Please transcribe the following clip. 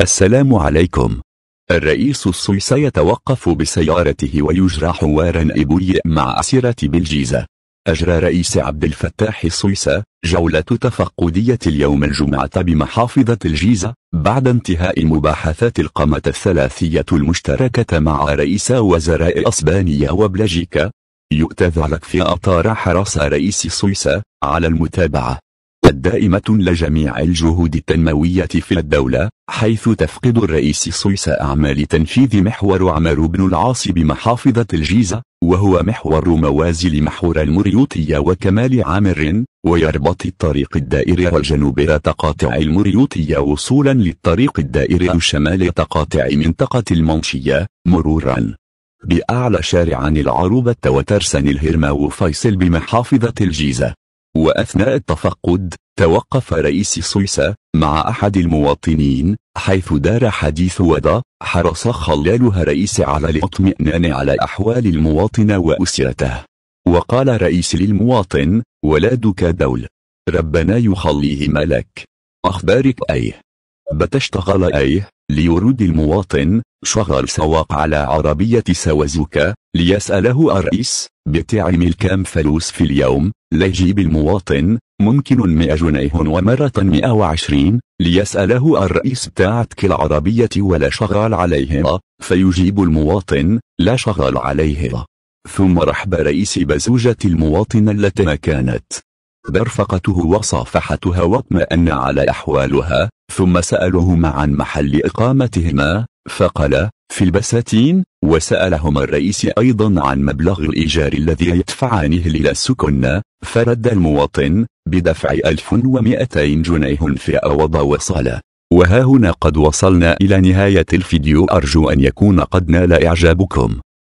السلام عليكم الرئيس السويسي يتوقف بسيارته ويجرى حوارا إبوي مع أسرة بالجيزة أجرى رئيس عبد الفتاح السويسي جولة تفقدية اليوم الجمعة بمحافظة الجيزة بعد انتهاء مباحثات القمة الثلاثية المشتركة مع رئيس وزراء أسبانيا وبلجيكا يؤتى ذلك في أطار حرص رئيس السويسي على المتابعة الدائمة لجميع الجهود التنموية في الدولة حيث تفقد الرئيس سويس أعمال تنفيذ محور عمر بن العاص بمحافظة الجيزة وهو محور موازي لمحور المريوطية وكمال عامر ويربط الطريق الدائري والجنوب تقاطع المريوطية وصولا للطريق الدائري الشمال تقاطع منطقة المنشية مرورا بأعلى شارعان العروبة وترسن الهرمة وفيصل بمحافظة الجيزة وأثناء التفقد توقف رئيس سويسا مع أحد المواطنين حيث دار حديث وضع حرص خلالها رئيس على الاطمئنان على أحوال المواطن وأسرته وقال رئيس للمواطن ولادك دول ربنا يخليهما لك أخبارك أيه بتشتغل أيه ليرد المواطن شغل سواق على عربية سوازوكا ليسأله الرئيس بتعمل كام فلوس في اليوم ليجيب المواطن ممكن 100 جنيه ومرة 120 ليسأله الرئيس بتاعتك العربية ولا شغال عليها فيجيب المواطن لا شغال عليها ثم رحب رئيس بزوجة المواطن التي ما كانت برفقته وصافحتها واطمأن على أحوالها ثم سألهما عن محل إقامتهما فقال في البساتين وسألهما الرئيس أيضا عن مبلغ الإيجار الذي يدفعانه للسكن فرد المواطن بدفع 1200 جنيه في وضع وصالة وها هنا قد وصلنا إلى نهاية الفيديو أرجو أن يكون قد نال إعجابكم